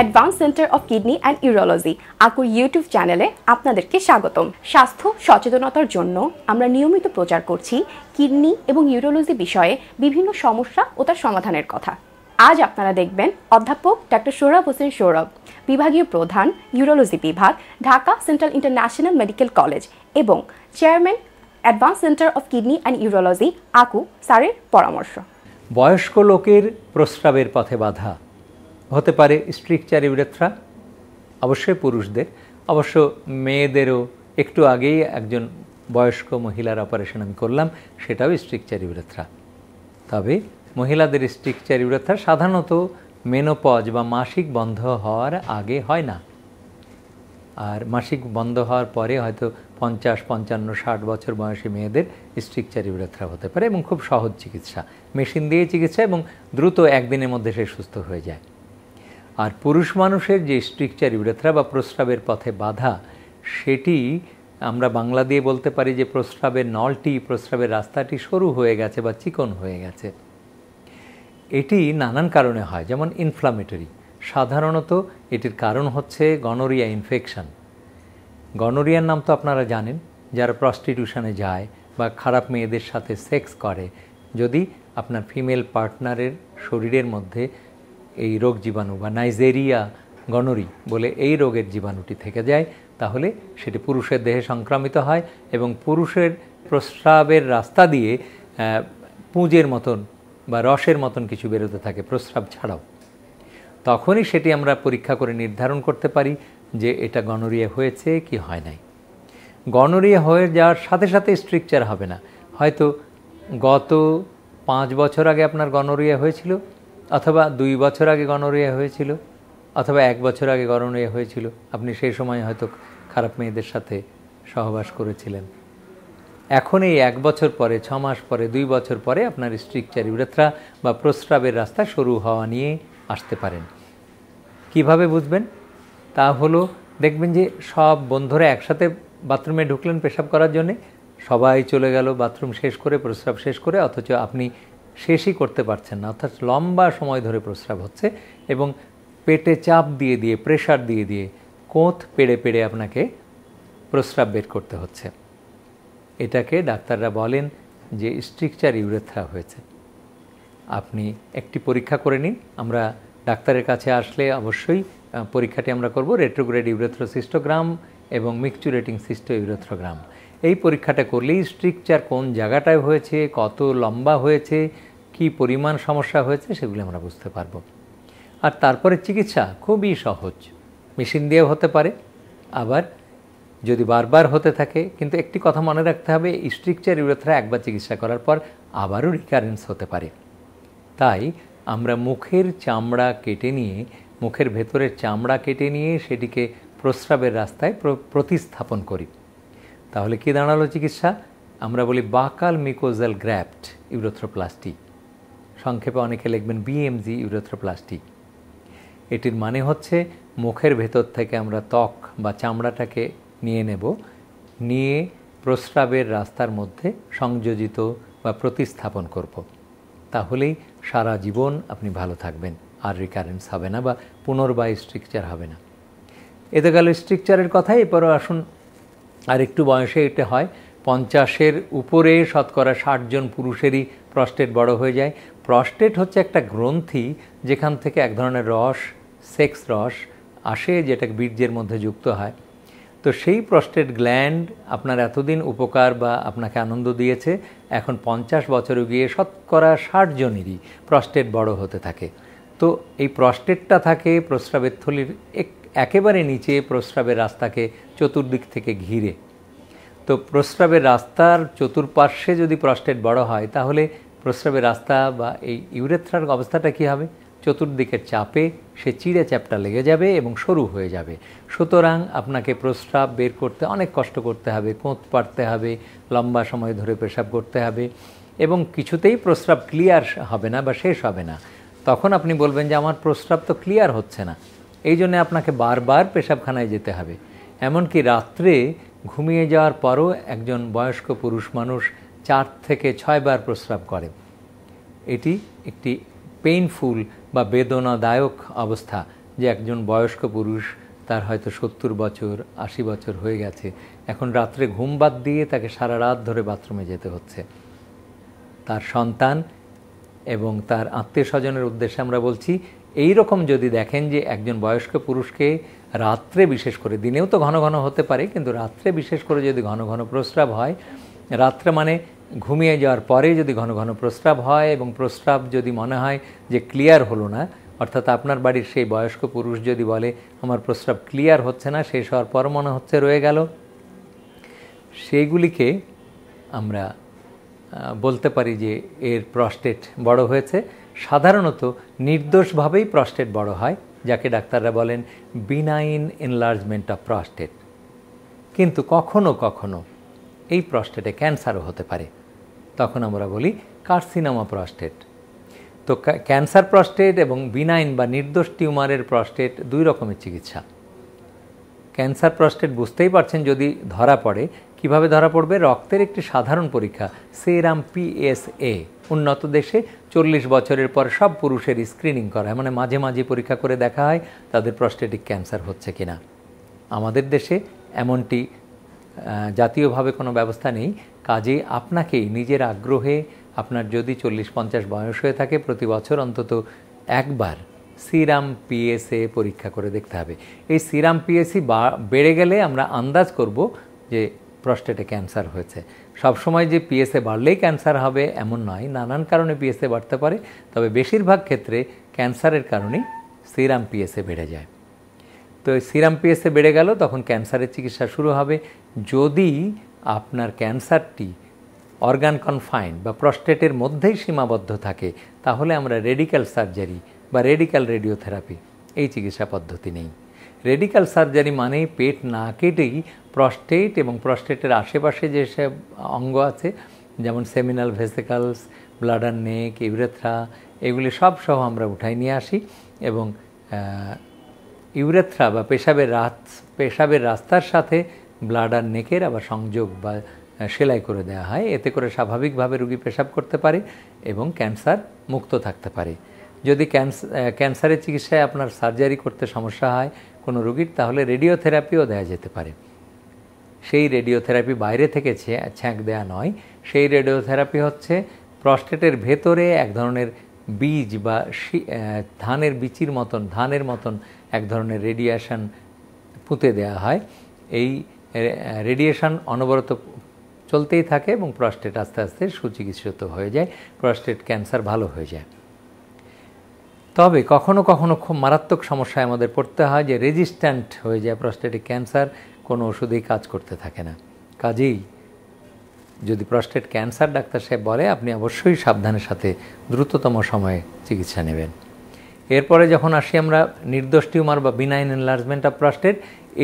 Advance centre of kidney and urology আকুর YouTube চ্যানেলে আপনাদেরকে স্বাগতম স্বাস্থ্য সচেতনতার জন্য আমরা নিয়মিত প্রচার করছি কিডনি এবং ইউরোলজি বিষয়ে বিভিন্ন সমস্যা ও তার সমাধানের কথা আজ আপনারা দেখবেন অধ্যাপক ডক্টর সৌরভ হোসেন সৌরভ বিভাগীয় প্রধান ইউরোলজি বিভাগ Dhaka central international medical college এবং chairman advance centre of kidney and urology Aku স্যারের পরামর্শ বয়স্ক লোকের প্রস্রাবের পথে বাধা হতে পারে চারি উরেথ্রা অবশ্যই পুরুষদের অবশ্য মেয়েদেরও একটু আগেই একজন বয়স্ক মহিলার অপারেশন আমি করলাম সেটাও স্ট্রিকচার উরেথ্রা তবে মহিলাদের স্ট্রিকচার উরেথ্রা সাধারণত মেনোপজ বা মাসিক বন্ধ হওয়ার আগে হয় না আর মাসিক বন্ধ হওয়ার পরে হয়তো পঞ্চাশ পঞ্চান্ন ষাট বছর বয়সী মেয়েদের স্ট্রিকচার উরেথ্রা হতে পারে এবং খুব সহজ চিকিৎসা মেশিন দিয়ে চিকিৎসা এবং দ্রুত একদিনের মধ্যে সে সুস্থ হয়ে যায় আর পুরুষ মানুষের যে স্ট্রিকচার ইউরেথ্রা বা প্রস্রাবের পথে বাধা সেটি আমরা বাংলা দিয়ে বলতে পারি যে প্রস্রাবের নলটি প্রস্রাবের রাস্তাটি সরু হয়ে গেছে বা চিকন হয়ে গেছে এটি নানান কারণে হয় যেমন ইনফ্লামেটরি সাধারণত এটির কারণ হচ্ছে গনোরিয়া ইনফেকশান গনোরিয়ার নাম তো আপনারা জানেন যারা প্রস্টিটিউশনে যায় বা খারাপ মেয়েদের সাথে সেক্স করে যদি আপনার ফিমেল পার্টনারের শরীরের মধ্যে এই রোগ জীবাণু বা নাইজেরিয়া গণরি বলে এই রোগের জীবাণুটি থেকে যায় তাহলে সেটি পুরুষের দেহে সংক্রামিত হয় এবং পুরুষের প্রস্রাবের রাস্তা দিয়ে পুঁজের মতন বা রসের মতন কিছু বেরোতে থাকে প্রস্রাব ছাড়াও তখনই সেটি আমরা পরীক্ষা করে নির্ধারণ করতে পারি যে এটা গণরিয়া হয়েছে কি হয় নাই গণরিয়া হয়ে যাওয়ার সাথে সাথে স্ট্রিকচার হবে না হয়তো গত পাঁচ বছর আগে আপনার গণরিয়া হয়েছিল অথবা দুই বছর আগে গণরিয়া হয়েছিল অথবা এক বছর আগে গণরিয়া হয়েছিল আপনি সেই সময় হয়তো খারাপ মেয়েদের সাথে সহবাস করেছিলেন এখন এই এক বছর পরে ছ মাস পরে দুই বছর পরে আপনার স্ট্রিকচার ইউরেথ্রা বা প্রস্রাবের রাস্তা শুরু হওয়া নিয়ে আসতে পারেন কিভাবে বুঝবেন তা হলো দেখবেন যে সব বন্ধুরা একসাথে বাথরুমে ঢুকলেন পেশাব করার জন্যে সবাই চলে গেল বাথরুম শেষ করে প্রস্রাব শেষ করে অথচ আপনি শেষই করতে পারছেন না অর্থাৎ লম্বা সময় ধরে প্রস্রাব হচ্ছে এবং পেটে চাপ দিয়ে দিয়ে প্রেশার দিয়ে দিয়ে কোঁথ পেড়ে পেড়ে আপনাকে প্রস্রাব বের করতে হচ্ছে এটাকে ডাক্তাররা বলেন যে স্ট্রিকচার ইউরেথ্রা হয়েছে আপনি একটি পরীক্ষা করে নিন আমরা ডাক্তারের কাছে আসলে অবশ্যই পরীক্ষাটি আমরা করব রেট্রোগ্রেড সিস্টোগ্রাম এবং মিকচুরেটিং সিস্টো ইউরেথ্রোগ্রাম এই পরীক্ষাটা করলেই স্ট্রিকচার কোন জায়গাটায় হয়েছে কত লম্বা হয়েছে কি পরিমাণ সমস্যা হয়েছে সেগুলি আমরা বুঝতে পারব আর তারপরে চিকিৎসা খুবই সহজ মেশিন দিয়েও হতে পারে আবার যদি বারবার হতে থাকে কিন্তু একটি কথা মনে রাখতে হবে স্ট্রিকচার ইউরেথ্রা একবার চিকিৎসা করার পর আবারও রিকারেন্স হতে পারে তাই আমরা মুখের চামড়া কেটে নিয়ে মুখের ভেতরের চামড়া কেটে নিয়ে সেটিকে প্রস্রাবের রাস্তায় প্রতিস্থাপন করি তাহলে কি দাঁড়ালো চিকিৎসা আমরা বলি বাকাল মিকোজাল গ্র্যাপ্ট ইউরোথ্রোপ্লাস্টিক সংক্ষেপে অনেকে লিখবেন বিএমজি ইউরোথ্রোপ্লাস্টিক এটির মানে হচ্ছে মুখের ভেতর থেকে আমরা ত্বক বা চামড়াটাকে নিয়ে নেব নিয়ে প্রস্রাবের রাস্তার মধ্যে সংযোজিত বা প্রতিস্থাপন করব। তাহলেই সারা জীবন আপনি ভালো থাকবেন আর রিকারেন্স হবে না বা পুনর্বায় স্ট্রিকচার হবে না এতে গেল স্ট্রিকচারের কথাই এরপরও আসুন আর একটু বয়সে এটা হয় পঞ্চাশের উপরে শতকরা ষাট জন পুরুষেরই প্রস্টেট বড় হয়ে যায় প্রস্টেট হচ্ছে একটা গ্রন্থি যেখান থেকে এক ধরনের রস সেক্স রস আসে যেটা বীর্যের মধ্যে যুক্ত হয় তো সেই প্রস্টেট গ্ল্যান্ড আপনার এতদিন উপকার বা আপনাকে আনন্দ দিয়েছে এখন পঞ্চাশ বছরে গিয়ে শতকরা ষাট জনেরই প্রস্টেট বড় হতে থাকে তো এই প্রস্টেটটা থাকে প্রস্রাবের থলির এক একেবারে নিচে প্রস্রাবের রাস্তাকে চতুর্দিক থেকে ঘিরে তো প্রস্রাবের রাস্তার চতুর্পার্শ্বে যদি প্রস্টেট বড় হয় তাহলে প্রস্রাবের রাস্তা বা এই ইউরেথ্রার অবস্থাটা কী হবে চতুর্দিকের চাপে সে চিড়ে চ্যাপটা লেগে যাবে এবং সরু হয়ে যাবে সুতরাং আপনাকে প্রস্রাব বের করতে অনেক কষ্ট করতে হবে কোঁত পারতে হবে লম্বা সময় ধরে পেশাব করতে হবে এবং কিছুতেই প্রস্রাব ক্লিয়ার হবে না বা শেষ হবে না তখন আপনি বলবেন যে আমার প্রস্রাব তো ক্লিয়ার হচ্ছে না এই জন্যে আপনাকে বারবার পেশাবখানায় যেতে হবে এমনকি রাত্রে ঘুমিয়ে যাওয়ার পরও একজন বয়স্ক পুরুষ মানুষ চার থেকে ছয়বার প্রস্রাব করে এটি একটি পেইনফুল বা বেদনাদায়ক অবস্থা যে একজন বয়স্ক পুরুষ তার হয়তো সত্তর বছর আশি বছর হয়ে গেছে এখন রাত্রে ঘুম বাদ দিয়ে তাকে সারা রাত ধরে বাথরুমে যেতে হচ্ছে তার সন্তান এবং তার আত্মীয় স্বজনের উদ্দেশ্যে আমরা বলছি এই রকম যদি দেখেন যে একজন বয়স্ক পুরুষকে রাত্রে বিশেষ করে দিনেও তো ঘন ঘন হতে পারে কিন্তু রাত্রে বিশেষ করে যদি ঘন ঘন প্রস্রাব হয় রাত্রে মানে ঘুমিয়ে যাওয়ার পরে যদি ঘন ঘন প্রস্রাব হয় এবং প্রস্রাব যদি মনে হয় যে ক্লিয়ার হলো না অর্থাৎ আপনার বাড়ির সেই বয়স্ক পুরুষ যদি বলে আমার প্রস্রাব ক্লিয়ার হচ্ছে না শেষ হওয়ার পর মনে হচ্ছে রয়ে গেল সেইগুলিকে আমরা বলতে পারি যে এর প্রস্টেট বড় হয়েছে সাধারণত নির্দোষভাবেই প্রস্টেট বড় হয় যাকে ডাক্তাররা বলেন বিনাইন এনলার্জমেন্ট অফ প্রস্টেট কিন্তু কখনো কখনো এই প্রস্টেটে ক্যান্সারও হতে পারে তখন আমরা বলি কার্সিনামা প্রস্টেট তো ক্যান্সার প্রস্টেট এবং বিনাইন বা নির্দোষ টিউমারের প্রস্টেট দুই রকমের চিকিৎসা ক্যান্সার প্রস্টেট বুঝতেই পারছেন যদি ধরা পড়ে কিভাবে ধরা পড়বে রক্তের একটি সাধারণ পরীক্ষা সেরাম পিএসএ উন্নত দেশে চল্লিশ বছরের পর সব পুরুষের স্ক্রিনিং করা মানে মাঝে মাঝে পরীক্ষা করে দেখা হয় তাদের প্রস্টেটিক ক্যান্সার হচ্ছে কিনা আমাদের দেশে এমনটি জাতীয়ভাবে কোনো ব্যবস্থা নেই কাজে আপনাকেই নিজের আগ্রহে আপনার যদি চল্লিশ পঞ্চাশ বয়স হয়ে থাকে প্রতি বছর অন্তত একবার সিরাম পিএসএ পরীক্ষা করে দেখতে হবে এই সিরাম পিএসসি বেড়ে গেলে আমরা আন্দাজ করব যে প্রস্টেটে ক্যান্সার হয়েছে সবসময় যে পিএসএ বাড়লেই ক্যান্সার হবে এমন নয় নানান কারণে পিএসএ বাড়তে পারে তবে বেশিরভাগ ক্ষেত্রে ক্যান্সারের কারণেই সিরাম পিএসএ বেড়ে যায় তো সিরাম পিএসএ বেড়ে গেল তখন ক্যান্সারের চিকিৎসা শুরু হবে যদি আপনার ক্যান্সারটি অর্গান কনফাইন বা প্রস্টেটের মধ্যেই সীমাবদ্ধ থাকে তাহলে আমরা রেডিক্যাল সার্জারি বা রেডিক্যাল রেডিওথেরাপি এই চিকিৎসা পদ্ধতি নেই রেডিক্যাল সার্জারি মানে পেট না কেটেই প্রস্টেট এবং প্রস্টেটের আশেপাশে যেসব অঙ্গ আছে যেমন seminal vesicles bladder neck urethra এগুলি সব সহ আমরা উঠাই নিয়ে আসি এবং ইউরেথ্রা বা পেশাবের রাত পেশাবের রাস্তার সাথে ব্লাড আর নেকের আবার সংযোগ বা সেলাই করে দেওয়া হয় এতে করে স্বাভাবিকভাবে রুগী পেশাব করতে পারে এবং ক্যান্সার মুক্ত থাকতে পারে যদি ক্যান্সারের চিকিৎসায় আপনার সার্জারি করতে সমস্যা হয় কোনো রুগীর তাহলে রেডিওথেরাপিও দেওয়া যেতে পারে সেই রেডিওথেরাপি বাইরে থেকে ছ্যাঁক দেওয়া নয় সেই রেডিওথেরাপি হচ্ছে প্রস্টেটের ভেতরে এক ধরনের বীজ বা ধানের বিচির মতন ধানের মতন এক ধরনের রেডিয়েশন পুঁতে দেওয়া হয় এই রেডিয়েশন অনবরত চলতেই থাকে এবং প্রস্টেট আস্তে আস্তে সুচিকিৎসিত হয়ে যায় প্রস্টেট ক্যান্সার ভালো হয়ে যায় তবে কখনো কখনো খুব মারাত্মক সমস্যায় আমাদের পড়তে হয় যে রেজিস্ট্যান্ট হয়ে যায় প্রস্টেটিক ক্যান্সার কোনো ওষুধেই কাজ করতে থাকে না কাজেই যদি প্রস্টেট ক্যান্সার ডাক্তার সাহেব বলে আপনি অবশ্যই সাবধানের সাথে দ্রুততম সময়ে চিকিৎসা নেবেন এরপরে যখন আসি আমরা নির্দোষ টিউমার বা বিনাইন এনলার্জমেন্ট অফ প্রস্টেট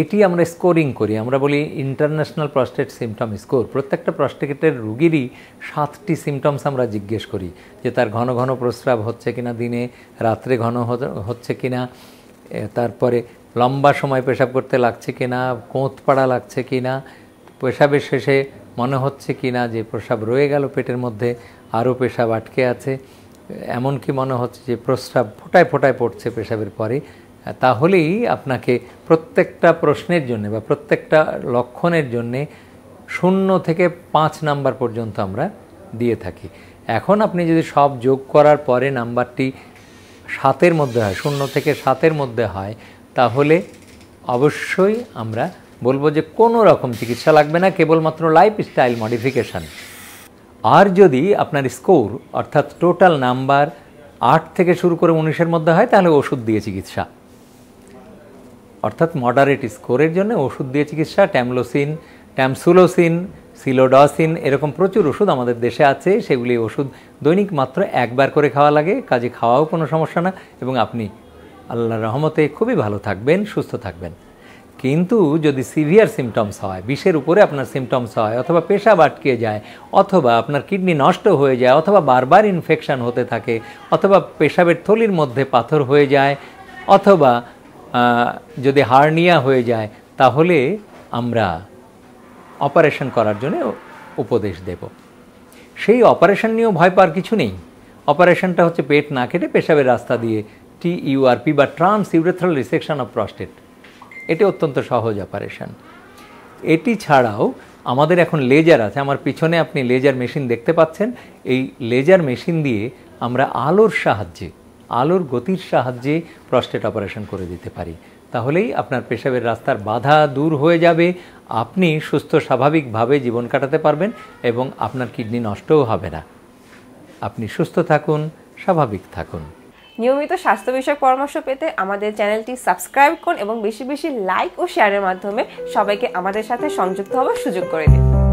এটি আমরা স্কোরিং করি আমরা বলি ইন্টারন্যাশনাল প্রস্টেট সিমটম স্কোর প্রত্যেকটা প্রস্টেটের রুগীরই সাতটি সিমটমস আমরা জিজ্ঞেস করি যে তার ঘন ঘন প্রস্রাব হচ্ছে কিনা দিনে রাত্রে ঘন হচ্ছে কিনা তারপরে লম্বা সময় পেশাব করতে লাগছে কিনা কোঁত পাড়া লাগছে কিনা পেশাবের শেষে মনে হচ্ছে কিনা যে প্রস্রাব রয়ে গেল পেটের মধ্যে আরও পেশাব আটকে আছে এমন কি মনে হচ্ছে যে প্রস্রাব ফোটায় ফোটায় পড়ছে পেশাবের পরে তাহলেই আপনাকে প্রত্যেকটা প্রশ্নের জন্য বা প্রত্যেকটা লক্ষণের জন্যে শূন্য থেকে পাঁচ নাম্বার পর্যন্ত আমরা দিয়ে থাকি এখন আপনি যদি সব যোগ করার পরে নাম্বারটি সাতের মধ্যে হয় শূন্য থেকে সাতের মধ্যে হয় তাহলে অবশ্যই আমরা বলবো যে কোনো রকম চিকিৎসা লাগবে না কেবলমাত্র লাইফস্টাইল মডিফিকেশান আর যদি আপনার স্কোর অর্থাৎ টোটাল নাম্বার আট থেকে শুরু করে উনিশের মধ্যে হয় তাহলে ওষুধ দিয়ে চিকিৎসা অর্থাৎ মডারেট স্কোরের জন্য ওষুধ দিয়ে চিকিৎসা ট্যামলোসিন ট্যামসুলোসিন সিলোডসিন এরকম প্রচুর ওষুধ আমাদের দেশে আছে সেগুলি ওষুধ দৈনিক মাত্র একবার করে খাওয়া লাগে কাজে খাওয়াও কোনো সমস্যা না এবং আপনি আল্লাহ রহমতে খুবই ভালো থাকবেন সুস্থ থাকবেন কিন্তু যদি সিভিয়ার সিমটমস হয় বিষের উপরে আপনার সিমটমস হয় অথবা পেশাব আটকে যায় অথবা আপনার কিডনি নষ্ট হয়ে যায় অথবা বারবার ইনফেকশান হতে থাকে অথবা পেশাবের থলির মধ্যে পাথর হয়ে যায় অথবা যদি হার্নিয়া হয়ে যায় তাহলে আমরা অপারেশন করার জন্য উপদেশ দেব সেই অপারেশন নিয়েও ভয় পাওয়ার কিছু নেই অপারেশনটা হচ্ছে পেট না কেটে পেশাবের রাস্তা দিয়ে টি ইউআরপি বা transurethral resection of prostate এটি অত্যন্ত সহজ অপারেশন এটি ছাড়াও আমাদের এখন লেজার আছে আমার পিছনে আপনি লেজার মেশিন দেখতে পাচ্ছেন এই লেজার মেশিন দিয়ে আমরা আলোর সাহায্যে আলোর গতির সাহায্যে প্রস্টেট অপারেশন করে দিতে পারি তাহলেই আপনার পেশাবের রাস্তার বাধা দূর হয়ে যাবে আপনি সুস্থ স্বাভাবিকভাবে জীবন কাটাতে পারবেন এবং আপনার কিডনি নষ্টও হবে না আপনি সুস্থ থাকুন স্বাভাবিক থাকুন নিয়মিত স্বাস্থ্য বিষয়ক পরামর্শ পেতে আমাদের চ্যানেলটি সাবস্ক্রাইব করুন এবং বেশি বেশি লাইক ও শেয়ারের মাধ্যমে সবাইকে আমাদের সাথে সংযুক্ত হওয়ার সুযোগ করে দিন